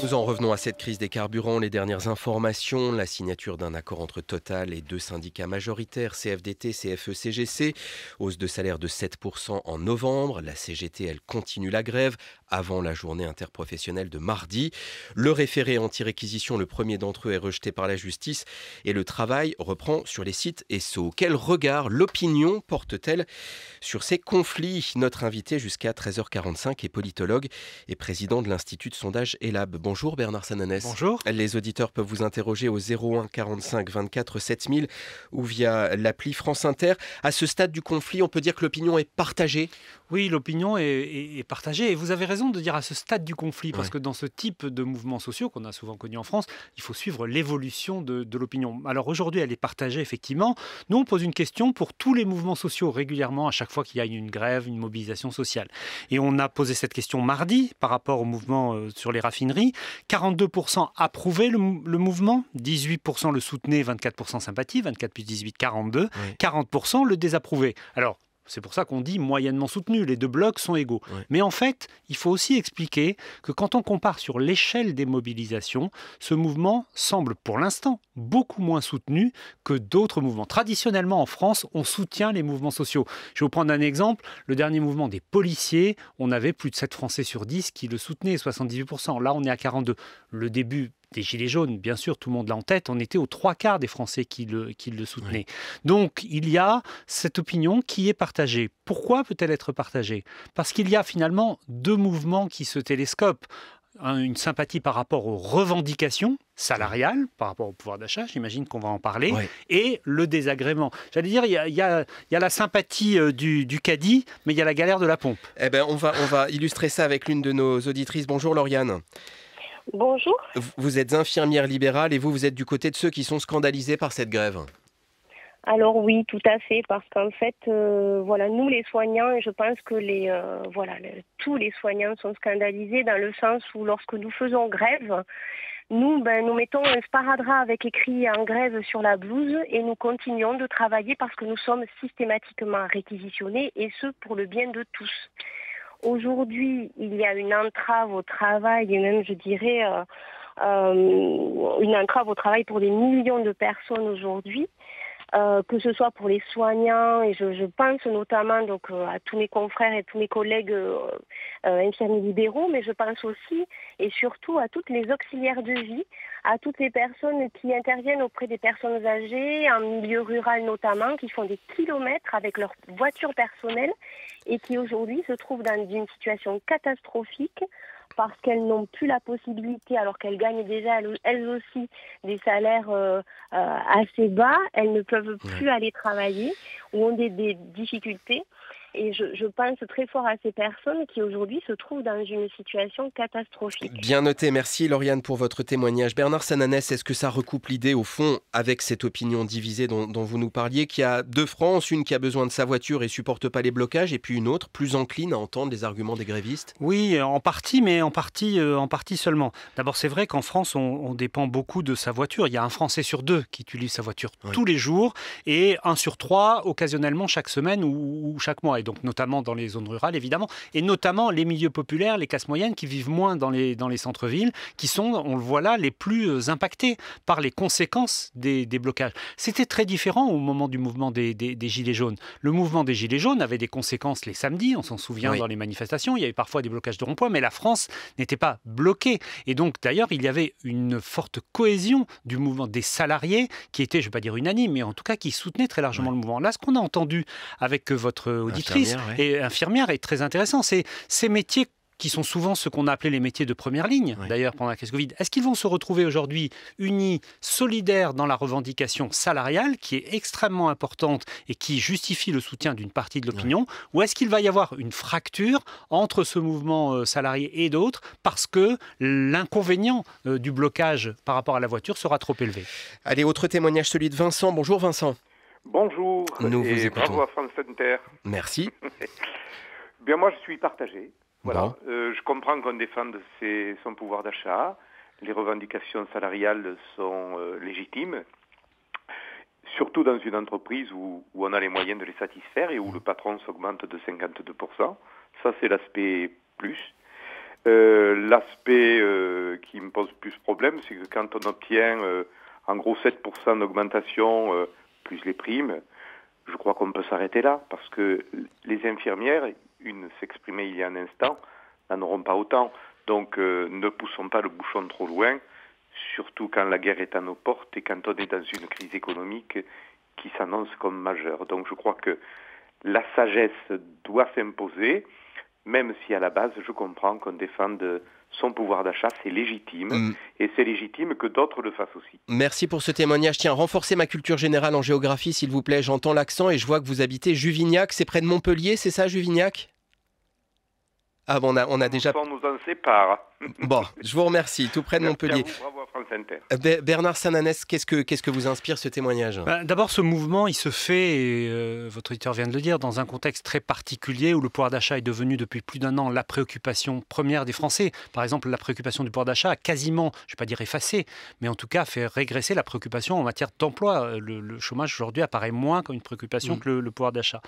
Nous en revenons à cette crise des carburants. Les dernières informations, la signature d'un accord entre Total et deux syndicats majoritaires, CFDT, CFE, CGC, hausse de salaire de 7% en novembre. La CGT, elle continue la grève avant la journée interprofessionnelle de mardi. Le référé anti-réquisition, le premier d'entre eux, est rejeté par la justice et le travail reprend sur les sites ESSO. Quel regard l'opinion porte-t-elle sur ces conflits Notre invité jusqu'à 13h45 est politologue et président de l'Institut de sondage ELAB. Bonjour Bernard Sananès. Bonjour. Les auditeurs peuvent vous interroger au 01 45 24 7000 ou via l'appli France Inter. À ce stade du conflit, on peut dire que l'opinion est partagée Oui, l'opinion est, partagée. Et vous avez raison de dire à ce stade du conflit, parce que dans ce type de mouvements sociaux qu'on a souvent connu en France, il faut suivre l'évolution de, de l'opinion. Alors aujourd'hui, elle est partagée, effectivement. Nous, on pose une question pour tous les mouvements sociaux régulièrement, à chaque fois qu'il y a une grève, une mobilisation sociale. Et on a posé cette question mardi par rapport au mouvement euh, sur les raffineries. 42% approuvaient le, mouvement, 18% le soutenaient, 24% sympathie, 24 plus 18, 42, 40% le désapprouvaient. Alors, c'est pour ça qu'on dit moyennement soutenu, les deux blocs sont égaux. Mais en fait, il faut aussi expliquer que quand on compare sur l'échelle des mobilisations, ce mouvement semble pour l'instant beaucoup moins soutenu que d'autres mouvements. Traditionnellement en France, on soutient les mouvements sociaux. Je vais vous prendre un exemple, le dernier mouvement des policiers, on avait plus de 7 Français sur 10 qui le soutenaient, 78%. Là, on est à 42. Le début des Gilets jaunes, bien sûr, tout le monde l'a en tête, on était aux trois quarts des Français qui le, soutenaient. Donc il y a cette opinion qui est partagée. Pourquoi peut-elle être partagée Parce qu'il y a finalement deux mouvements qui se télescopent une sympathie par rapport aux revendications salariales, par rapport au pouvoir d'achat, j'imagine qu'on va en parler, et le désagrément. J'allais dire, il y, a, la sympathie euh, du, caddie, mais il y a la galère de la pompe. Eh ben, on va illustrer ça avec l'une de nos auditrices. Bonjour Lauriane. Bonjour. Vous êtes infirmière libérale et vous, vous êtes du côté de ceux qui sont scandalisés par cette grève. Alors oui, tout à fait, parce qu'en fait, euh, voilà, nous les soignants, et je pense que les, euh, voilà, tous les soignants sont scandalisés dans le sens où lorsque nous faisons grève, nous, ben, nous mettons un sparadrap avec écrit en grève sur la blouse et nous continuons de travailler parce que nous sommes systématiquement réquisitionnés et ce pour le bien de tous. Aujourd'hui, il y a une entrave au travail et même, je dirais, euh, euh, une entrave au travail pour des millions de personnes aujourd'hui. Euh, que ce soit pour les soignants, et je, pense notamment donc, euh, à tous mes confrères et tous mes collègues euh, infirmiers libéraux, mais je pense aussi et surtout à toutes les auxiliaires de vie, à toutes les personnes qui interviennent auprès des personnes âgées, en milieu rural notamment, qui font des kilomètres avec leur voiture personnelle et qui aujourd'hui se trouvent dans une situation catastrophique parce qu'elles n'ont plus la possibilité, alors qu'elles gagnent déjà elles aussi des salaires euh, euh, assez bas, elles ne peuvent plus aller travailler ou ont des difficultés et je, pense très fort à ces personnes qui aujourd'hui se trouvent dans une situation catastrophique. Bien noté, merci Lauriane pour votre témoignage. Bernard Sananès, est-ce que ça recoupe l'idée au fond avec cette opinion divisée dont, vous nous parliez, qui a deux France, une qui a besoin de sa voiture et supporte pas les blocages, et puis une autre plus encline à entendre les arguments des grévistes Oui, en partie, mais en partie, euh, en partie seulement. D'abord, c'est vrai qu'en France, on, dépend beaucoup de sa voiture. Il y a un Français sur deux qui utilise sa voiture tous les jours et un sur trois occasionnellement chaque semaine ou, chaque mois donc notamment dans les zones rurales évidemment, et notamment les milieux populaires, les classes moyennes qui vivent moins dans les, dans les centres-villes, qui sont, on le voit là, les plus euh, impactés par les conséquences des, des blocages. C'était très différent au moment du mouvement des, des, Gilets jaunes. Le mouvement des Gilets jaunes avait des conséquences les samedis, on s'en souvient dans les manifestations, il y avait parfois des blocages de rond-point, mais la France n'était pas bloquée. Et donc d'ailleurs, il y avait une forte cohésion du mouvement des salariés qui était, je ne vais pas dire unanime, mais en tout cas qui soutenait très largement le mouvement. Là, ce qu'on a entendu avec euh, votre auditeur, et infirmière est très intéressant. C'est ces métiers qui sont souvent ce qu'on a appelé les métiers de première ligne, d'ailleurs, pendant la crise Covid. Est-ce qu'ils vont se retrouver aujourd'hui unis, solidaires dans la revendication salariale, qui est extrêmement importante et qui justifie le soutien d'une partie de l'opinion, ou est-ce qu'il va y avoir une fracture entre ce mouvement euh, salarié et d'autres, parce que l'inconvénient euh, du blocage par rapport à la voiture sera trop élevé Allez, autre témoignage, celui de Vincent. Bonjour Vincent. Bonjour Nous et à France Inter. Merci. Bien, moi, je suis partagé. Voilà. Euh, je comprends qu'on défende ses, son pouvoir d'achat. Les revendications salariales sont euh, légitimes, surtout dans une entreprise où, on a les moyens de les satisfaire et où le patron s'augmente de 52%. Ça, c'est l'aspect plus. Euh, l'aspect qui me pose plus problème, c'est que quand on obtient en gros 7% d'augmentation plus les primes, je crois qu'on peut s'arrêter là, parce que les infirmières, une s'exprimait il y a un instant, n'en auront pas autant. Donc euh, ne poussons pas le bouchon trop loin, surtout quand la guerre est à nos portes et quand on est dans une crise économique qui s'annonce comme majeure. Donc je crois que la sagesse doit s'imposer, même si à la base je comprends qu'on défende son pouvoir d'achat, c'est légitime. Mm. Et c'est légitime que d'autres le fassent aussi. Merci pour ce témoignage. Tiens, renforcez ma culture générale en géographie, s'il vous plaît. J'entends l'accent et je vois que vous habitez Juvignac. C'est près de Montpellier, c'est ça, Juvignac Ah bon, on a, déjà... On en sépare. Bon, je vous remercie, tout près de Merci Montpellier. bravo à euh, Bernard Sananès, qu'est-ce que, que vous inspire ce témoignage ben, D'abord, ce mouvement, il se fait, euh, votre auditeur vient de le dire, dans un contexte très particulier où le pouvoir d'achat est devenu depuis plus d'un an la préoccupation première des Français. Par exemple, la préoccupation du pouvoir d'achat a quasiment, je ne vais pas dire effacé, mais en tout cas fait régresser la préoccupation en matière d'emploi. Euh, le, chômage aujourd'hui apparaît moins comme une préoccupation mm. que le, pouvoir d'achat.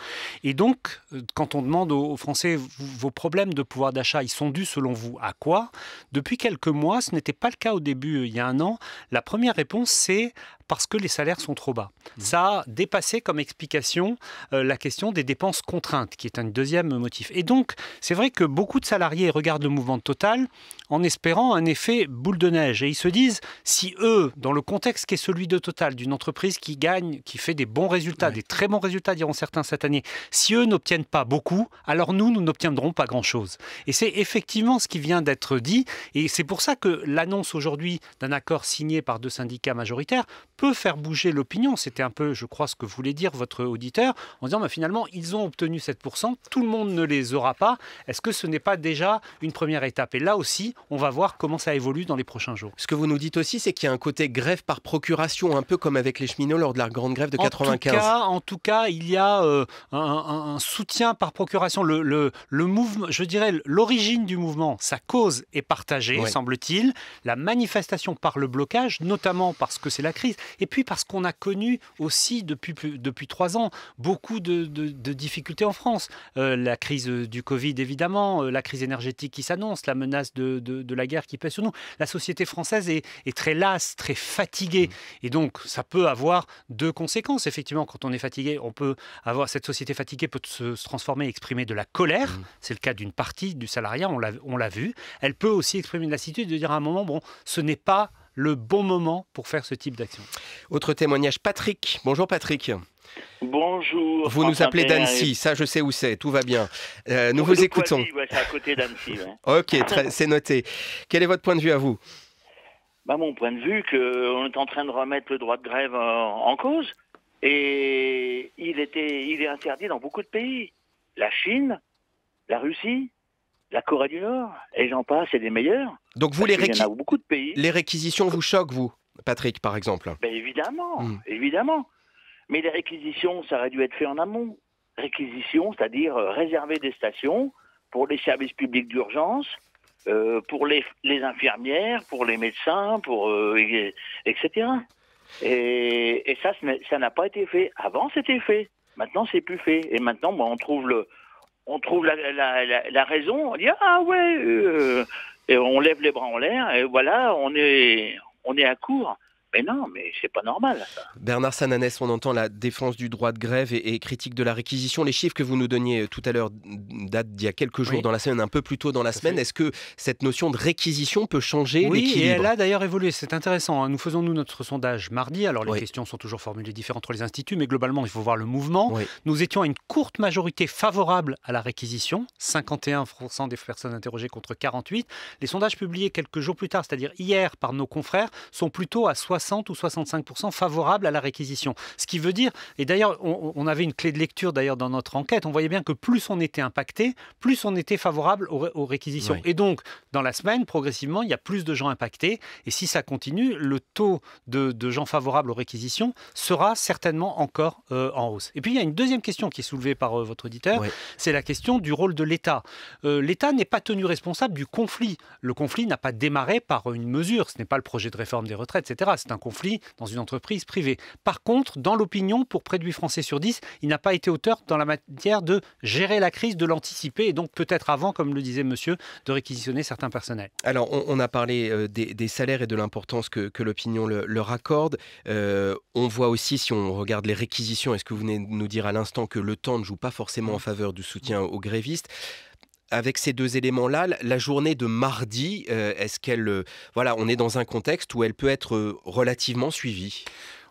Et donc, quand on demande aux Français vos problèmes de pouvoir d'achat, ils sont dus selon vous à quoi depuis quelques mois, ce n'était pas le cas au début, euh, il y a un an. La première réponse, c'est parce que les salaires sont trop bas. Mmh. Ça a dépassé comme explication euh, la question des dépenses contraintes, qui est un deuxième motif. Et donc, c'est vrai que beaucoup de salariés regardent le mouvement de Total en espérant un effet boule de neige. Et ils se disent, si eux, dans le contexte qui est celui de Total, d'une entreprise qui gagne, qui fait des bons résultats, des très bons résultats, diront certains cette année, si eux n'obtiennent pas beaucoup, alors nous, nous n'obtiendrons pas grand-chose. Et c'est effectivement ce qui vient d'être dit. Et c'est pour ça que l'annonce aujourd'hui d'un accord signé par deux syndicats majoritaires peut faire bouger l'opinion. C'était un peu, je crois, ce que voulait dire votre auditeur, en disant bah, finalement, ils ont obtenu 7%, tout le monde ne les aura pas. Est-ce que ce n'est pas déjà une première étape Et là aussi, on va voir comment ça évolue dans les prochains jours. Ce que vous nous dites aussi, c'est qu'il y a un côté grève par procuration, un peu comme avec les cheminots lors de la grande grève de en 95. en tout cas, il y a euh, un, soutien par procuration. Le, le, mouvement, je dirais, l'origine du mouvement, sa cause est partagée, semble-t-il. La manifestation par le blocage, notamment parce que c'est la crise, et puis parce qu'on a connu aussi depuis, depuis trois ans beaucoup de, difficultés en France. Euh, la crise euh, du Covid, évidemment, euh, la crise énergétique qui s'annonce, la menace de, la guerre qui pèse sur nous. La société française est, très lasse, très fatiguée, mmh. et donc ça peut avoir deux conséquences. Effectivement, quand on est fatigué, on peut avoir cette société fatiguée peut se, transformer et exprimer de la colère. Mmh. C'est le cas d'une partie du salariat, on l'a vu. Elle peut aussi exprimer de lassitude, de dire à un moment, bon, ce n'est pas le bon moment pour faire ce type d'action. Autre témoignage, Patrick. Bonjour Patrick. Bonjour. Vous nous appelez d'Annecy, ça je sais où c'est, tout va bien. Euh, nous vous, écoutons. Ouais, c'est à côté d'Annecy. ok, c'est noté. Quel est votre point de vue à vous bah, Mon point de vue, qu'on est en train de remettre le droit de grève euh, en, cause. Et il, était, il est interdit dans beaucoup de pays. La Chine, la Russie, la Corée du Nord, et j'en passe, et des meilleurs. Donc vous, les, beaucoup de pays. les réquisitions vous choquent, vous, Patrick, par exemple ben, Évidemment, hmm. évidemment. Mais les réquisitions, ça aurait dû être fait en amont. Réquisition, c'est-à-dire euh, réserver des stations pour les services publics d'urgence, euh, pour les, infirmières, pour les médecins, pour euh, etc. Et, et ça, ça n'a pas été fait. Avant, c'était fait. Maintenant, c'est plus fait. Et maintenant, on trouve le, on trouve la, raison, on dit ah ouais, euh, et on lève les bras en l'air et voilà, on est on est à court. Mais non, mais c'est pas normal. Bernard Sananès, on entend la défense du droit de grève et, critique de la réquisition. Les chiffres que vous nous donniez euh, tout à l'heure datent d'il y a quelques jours dans la semaine, un peu plus tôt dans la semaine. Est-ce que cette notion de réquisition peut changer oui, l'équilibre Oui, elle a d'ailleurs évolué. C'est intéressant. Hein. Nous faisons nous notre sondage mardi. Alors les questions sont toujours formulées différentes entre les instituts, mais globalement, il faut voir le mouvement. Nous étions à une courte majorité favorable à la réquisition, 51% des personnes interrogées contre 48. Les sondages publiés quelques jours plus tard, c'est-à-dire hier par nos confrères, sont plutôt à 60 60 ou 65% favorables à la réquisition. Ce qui veut dire, et d'ailleurs on, avait une clé de lecture d'ailleurs dans notre enquête, on voyait bien que plus on était impacté, plus on était favorable aux, réquisitions. Et donc dans la semaine, progressivement, il y a plus de gens impactés. Et si ça continue, le taux de, gens favorables aux réquisitions sera certainement encore euh, en hausse. Et puis il y a une deuxième question qui est soulevée par euh, votre auditeur, c'est la question du rôle de l'État. Euh, L'État n'est pas tenu responsable du conflit. Le conflit n'a pas démarré par une mesure. Ce n'est pas le projet de réforme des retraites, etc un conflit dans une entreprise privée. Par contre, dans l'opinion, pour près de Français sur 10, il n'a pas été auteur dans la matière de gérer la crise, de l'anticiper et donc peut-être avant, comme le disait monsieur, de réquisitionner certains personnels. Alors, on, a parlé euh, des, salaires et de l'importance que, l'opinion le, leur accorde. Euh, on voit aussi, si on regarde les réquisitions, est-ce que vous venez de nous dire à l'instant que le temps ne joue pas forcément en mm. faveur du soutien aux grévistes avec ces deux éléments-là, la journée de mardi, euh, est-ce qu'elle, euh, voilà, on est dans un contexte où elle peut être euh, relativement suivie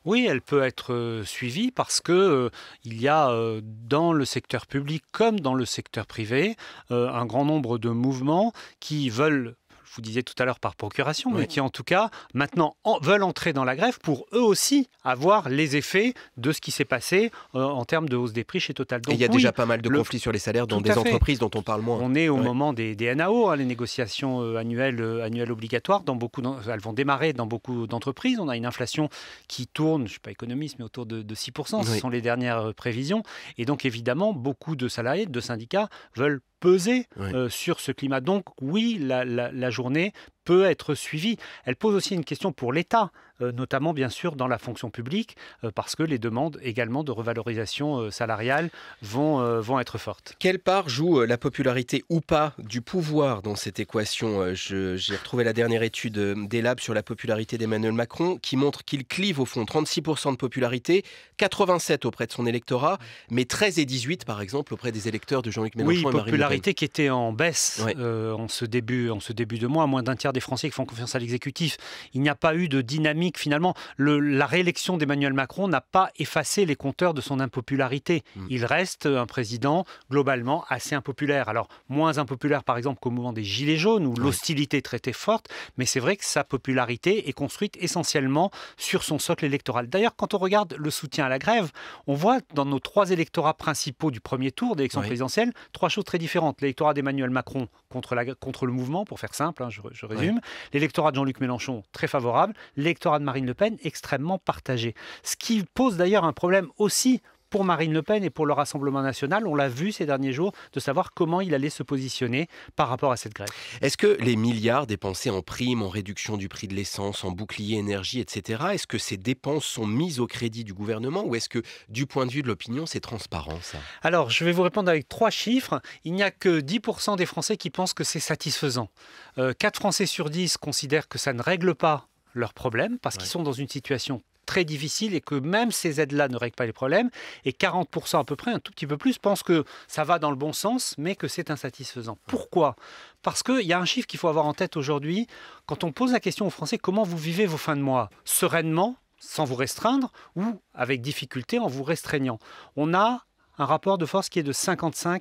oui, elle peut être suivie parce que il y a dans le secteur public comme dans le secteur privé un grand nombre de mouvements qui veulent je vous disais tout à l'heure par procuration, mais qui en tout cas maintenant veulent entrer dans la grève pour eux aussi avoir les effets de ce qui s'est passé euh, en termes de hausse des prix chez Total. Donc, il y a déjà pas mal de conflits sur les salaires dans des entreprises dont on parle moins. On est au moment des, NAO, hein, les négociations euh, annuelles, euh, annuelles obligatoires. Dans beaucoup elles vont démarrer dans beaucoup d'entreprises. On a une inflation qui tourne, je ne suis pas économiste, mais autour de, 6%. Ce sont les dernières prévisions. Et donc évidemment, beaucoup de salariés, de syndicats veulent peser euh, sur ce climat. Donc oui, la, la journée peut être suivie. Elle pose aussi une question pour l'État, euh, notamment bien sûr dans la fonction publique, euh, parce que les demandes également de revalorisation euh, salariale vont, vont être fortes. Quelle part joue la popularité ou pas du pouvoir dans cette équation J'ai retrouvé la dernière étude des labs sur la popularité d'Emmanuel Macron qui montre qu'il clive au fond 36% de popularité, 87 auprès de son électorat, mais 13 et 18 par exemple auprès des électeurs de Jean-Luc Mélenchon. Oui, et popularité qui était en baisse en, ce début, en ce début de mois, moins d'un tiers des Français qui font confiance à l'exécutif. Il n'y a pas eu de dynamique finalement. la réélection d'Emmanuel Macron n'a pas effacé les compteurs de son impopularité. Hmm. Il reste un président globalement assez impopulaire. Alors moins impopulaire par exemple qu'au moment des Gilets jaunes où l'hostilité est très forte, mais c'est vrai que sa popularité est construite essentiellement sur son socle électoral. D'ailleurs, quand on regarde le soutien à la grève, on voit dans nos trois électorats principaux du premier tour d'élection oui. présidentielle trois choses très différentes. L'électorat d'Emmanuel Macron contre, le mouvement, pour faire simple, hein, je, résume. L'électorat de Jean-Luc Mélenchon, très favorable. L'électorat de Marine Le Pen, extrêmement partagé. Ce qui pose d'ailleurs un problème aussi pour Marine Le Pen et pour le Rassemblement national. On l'a vu ces derniers jours, de savoir comment il allait se positionner par rapport à cette grève. Est-ce que les milliards dépensés en primes, en réduction du prix de l'essence, en bouclier énergie, etc., est-ce que ces dépenses sont mises au crédit du gouvernement ou est-ce que du point de vue de l'opinion, c'est transparent ça Alors, je vais vous répondre avec trois chiffres. Il n'y a que 10% des Français qui pensent que c'est satisfaisant. Euh, 4 Français sur 10 considèrent que ça ne règle pas leurs problèmes parce qu'ils sont dans une situation très difficile et que même ces aides-là ne règlent pas les problèmes. Et 40% à peu près, un tout petit peu plus, pensent que ça va dans le bon sens, mais que c'est insatisfaisant. Pourquoi Parce qu'il y a un chiffre qu'il faut avoir en tête aujourd'hui. Quand on pose la question aux Français, comment vous vivez vos fins de mois Sereinement sans vous restreindre ou avec difficulté en vous restreignant. On a un rapport de force qui est de 55-45.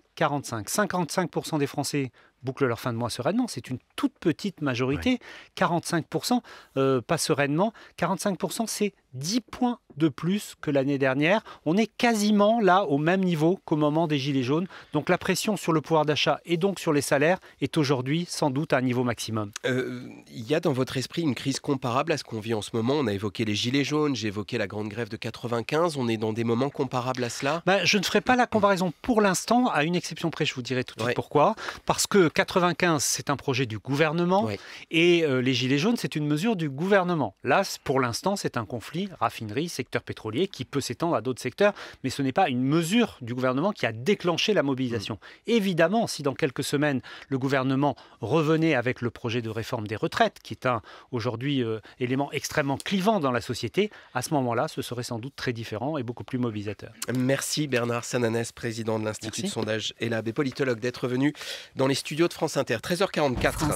55%, des Français bouclent leur fin de mois sereinement, c'est une toute petite majorité. 45% euh, pas sereinement. 45% c'est 10 points de plus que l'année dernière. On est quasiment là au même niveau qu'au moment des Gilets jaunes. Donc la pression sur le pouvoir d'achat et donc sur les salaires est aujourd'hui sans doute à un niveau maximum. Euh, il y a dans votre esprit une crise comparable à ce qu'on vit en ce moment. On a évoqué les Gilets jaunes, j'ai évoqué la grande grève de 95. On est dans des moments comparables à cela bah, Je ne ferai pas la comparaison pour l'instant, à une exception près, je vous dirai tout de suite pourquoi. Parce que 95, c'est un projet du gouvernement et euh, les Gilets jaunes, c'est une mesure du gouvernement. Là, pour l'instant, c'est un conflit raffinerie, secteur pétrolier, qui peut s'étendre à d'autres secteurs, mais ce n'est pas une mesure du gouvernement qui a déclenché la mobilisation. Mm. Évidemment, si dans quelques semaines, le gouvernement revenait avec le projet de réforme des retraites, qui est un aujourd'hui euh, élément extrêmement clivant dans la société, à ce moment-là, ce serait sans doute très différent et beaucoup plus mobilisateur. Merci Bernard Sananès, président de l'Institut de sondage et l'AB politologue, d'être venu dans les studios de France Inter. 13h44.